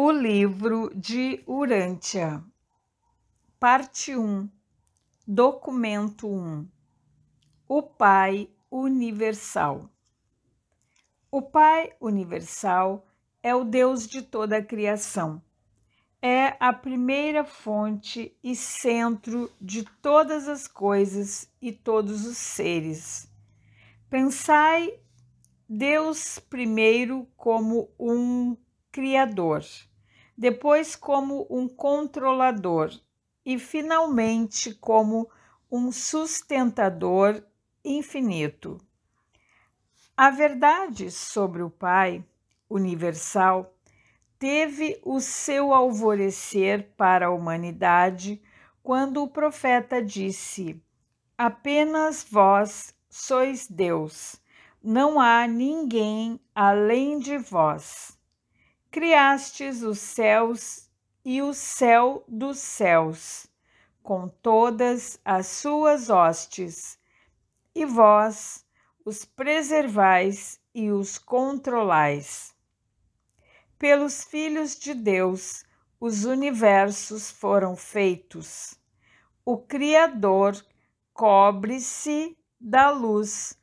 O livro de Urântia, parte 1, documento 1: O Pai Universal. O Pai Universal é o Deus de toda a criação. É a primeira fonte e centro de todas as coisas e todos os seres. Pensai Deus primeiro como um Criador depois como um controlador e finalmente como um sustentador infinito. A verdade sobre o Pai universal teve o seu alvorecer para a humanidade quando o profeta disse: Apenas vós sois Deus, não há ninguém além de vós criastes os céus e o céu dos céus, com todas as suas hostes, e vós os preservais e os controlais. Pelos filhos de Deus, os universos foram feitos. O Criador cobre-se da luz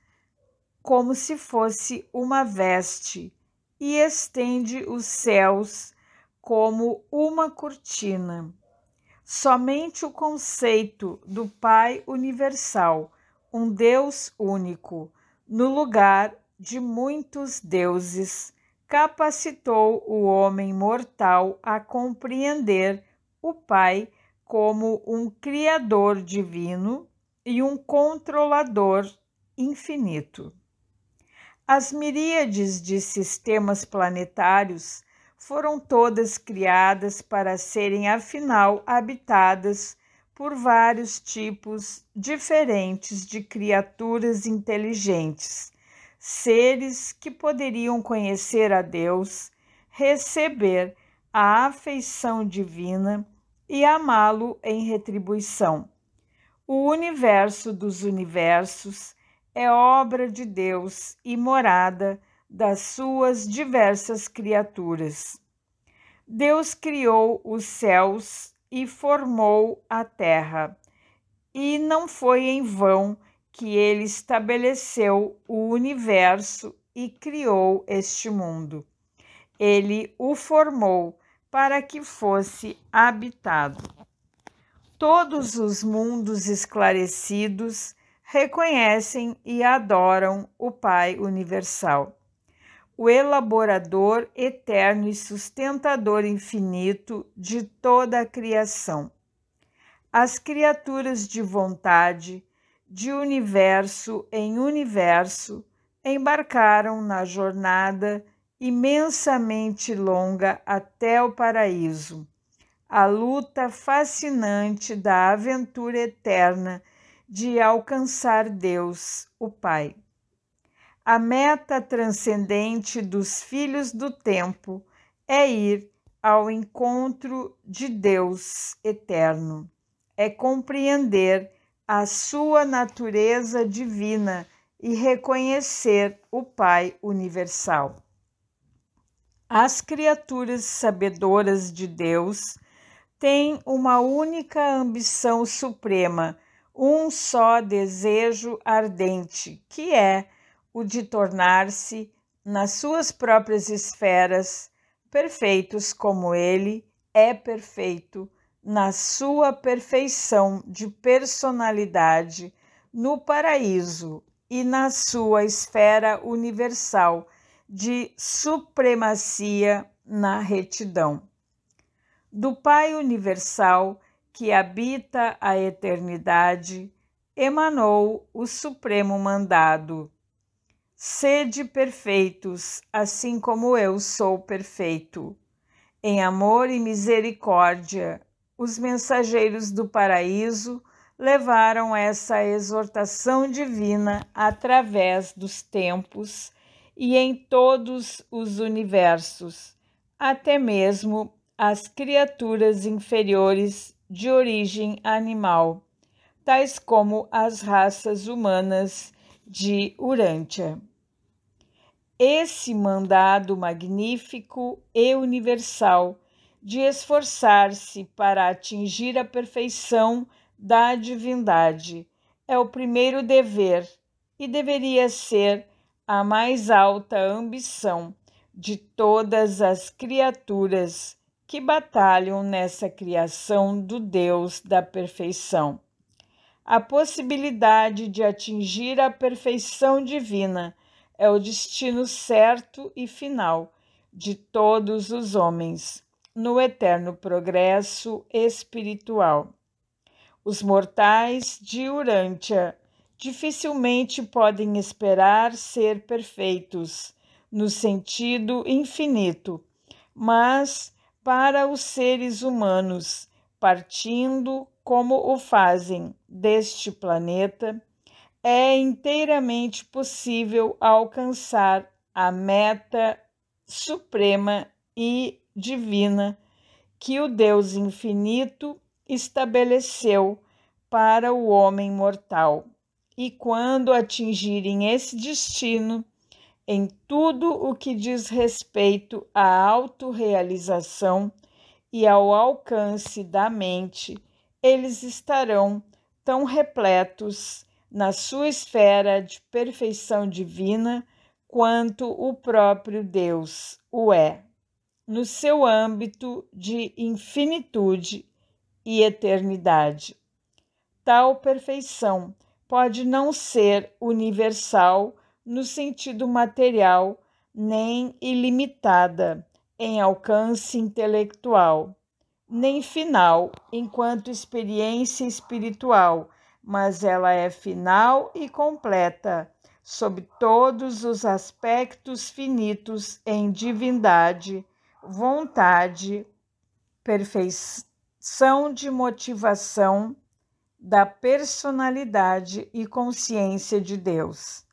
como se fosse uma veste e estende os céus como uma cortina. Somente o conceito do Pai Universal, um Deus único, no lugar de muitos deuses, capacitou o homem mortal a compreender o Pai como um Criador divino e um Controlador infinito. As miríades de sistemas planetários foram todas criadas para serem, afinal, habitadas por vários tipos diferentes de criaturas inteligentes, seres que poderiam conhecer a Deus, receber a afeição divina e amá-lo em retribuição. O universo dos universos é obra de Deus e morada das suas diversas criaturas. Deus criou os céus e formou a terra, e não foi em vão que ele estabeleceu o universo e criou este mundo. Ele o formou para que fosse habitado. Todos os mundos esclarecidos reconhecem e adoram o Pai Universal, o elaborador eterno e sustentador infinito de toda a criação. As criaturas de vontade, de universo em universo, embarcaram na jornada imensamente longa até o paraíso, a luta fascinante da aventura eterna de alcançar Deus, o Pai. A meta transcendente dos filhos do tempo é ir ao encontro de Deus eterno, é compreender a sua natureza divina e reconhecer o Pai universal. As criaturas sabedoras de Deus têm uma única ambição suprema um só desejo ardente, que é o de tornar-se, nas suas próprias esferas, perfeitos como ele é perfeito, na sua perfeição de personalidade, no paraíso e na sua esfera universal de supremacia na retidão. Do Pai Universal que habita a eternidade, emanou o supremo mandado: Sede perfeitos, assim como eu sou perfeito. Em amor e misericórdia, os mensageiros do paraíso levaram essa exortação divina através dos tempos e em todos os universos, até mesmo as criaturas inferiores de origem animal, tais como as raças humanas de Urântia. Esse mandado magnífico e universal de esforçar-se para atingir a perfeição da divindade é o primeiro dever e deveria ser a mais alta ambição de todas as criaturas que batalham nessa criação do Deus da perfeição. A possibilidade de atingir a perfeição divina é o destino certo e final de todos os homens no eterno progresso espiritual. Os mortais de Urântia dificilmente podem esperar ser perfeitos no sentido infinito, mas para os seres humanos, partindo como o fazem deste planeta, é inteiramente possível alcançar a meta suprema e divina que o Deus infinito estabeleceu para o homem mortal. E quando atingirem esse destino, em tudo o que diz respeito à autorrealização e ao alcance da mente, eles estarão tão repletos na sua esfera de perfeição divina quanto o próprio Deus o é, no seu âmbito de infinitude e eternidade. Tal perfeição pode não ser universal no sentido material, nem ilimitada em alcance intelectual, nem final enquanto experiência espiritual, mas ela é final e completa sob todos os aspectos finitos em divindade, vontade, perfeição de motivação da personalidade e consciência de Deus.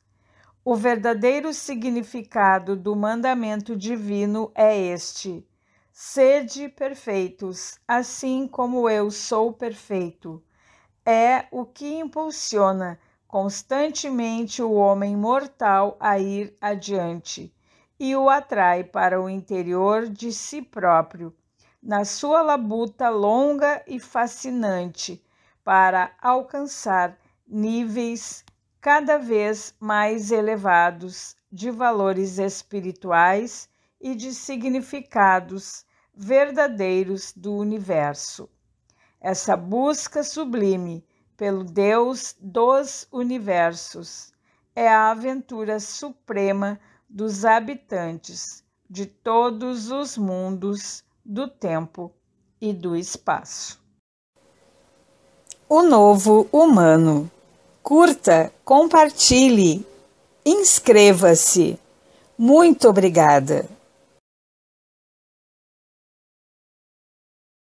O verdadeiro significado do mandamento divino é este: sede perfeitos, assim como eu sou perfeito. É o que impulsiona constantemente o homem mortal a ir adiante e o atrai para o interior de si próprio, na sua labuta longa e fascinante para alcançar níveis cada vez mais elevados de valores espirituais e de significados verdadeiros do universo. Essa busca sublime pelo Deus dos universos é a aventura suprema dos habitantes de todos os mundos do tempo e do espaço. O novo humano curta, compartilhe, inscreva-se. Muito obrigada!